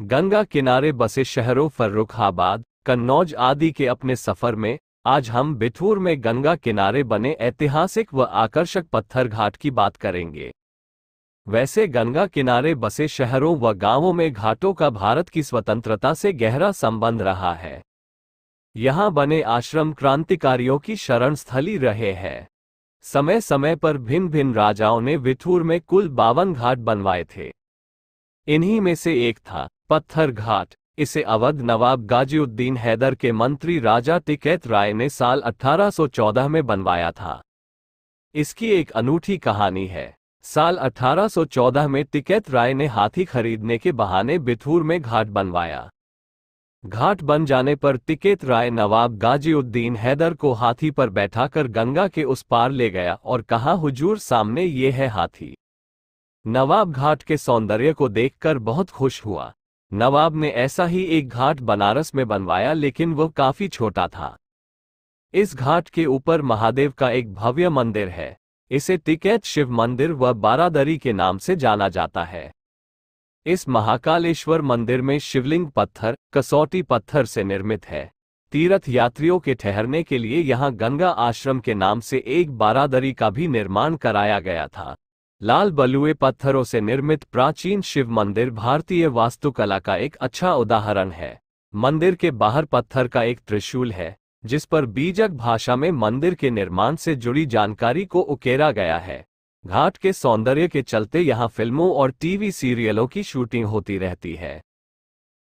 गंगा किनारे बसे शहरों फर्रुखाबाद कन्नौज आदि के अपने सफर में आज हम बिथूर में गंगा किनारे बने ऐतिहासिक व आकर्षक पत्थर घाट की बात करेंगे वैसे गंगा किनारे बसे शहरों व गांवों में घाटों का भारत की स्वतंत्रता से गहरा संबंध रहा है यहाँ बने आश्रम क्रांतिकारियों की शरण स्थली रहे हैं समय समय पर भिन्न भिन्न राजाओं ने बिथूर में कुल बावन घाट बनवाए थे इन्हीं में से एक था पत्थर घाट इसे अवध नवाब गाजीउद्दीन हैदर के मंत्री राजा तिकैत राय ने साल 1814 में बनवाया था इसकी एक अनूठी कहानी है साल 1814 में तिकैत राय ने हाथी खरीदने के बहाने बिथूर में घाट बनवाया घाट बन जाने पर तिकेत राय नवाब गाजीउद्दीन हैदर को हाथी पर बैठाकर गंगा के उस पार ले गया और कहा हुजूर सामने ये है हाथी नवाब घाट के सौंदर्य को देखकर बहुत खुश हुआ नवाब ने ऐसा ही एक घाट बनारस में बनवाया लेकिन वह काफी छोटा था इस घाट के ऊपर महादेव का एक भव्य मंदिर है इसे तिकैत शिव मंदिर व बारादरी के नाम से जाना जाता है इस महाकालेश्वर मंदिर में शिवलिंग पत्थर कसौटी पत्थर से निर्मित है तीर्थ यात्रियों के ठहरने के लिए यहाँ गंगा आश्रम के नाम से एक बारादरी का भी निर्माण कराया गया था लाल बलुए पत्थरों से निर्मित प्राचीन शिव मंदिर भारतीय वास्तुकला का एक अच्छा उदाहरण है मंदिर के बाहर पत्थर का एक त्रिशूल है जिस पर बीजक भाषा में मंदिर के निर्माण से जुड़ी जानकारी को उकेरा गया है घाट के सौंदर्य के चलते यहाँ फिल्मों और टीवी सीरियलों की शूटिंग होती रहती है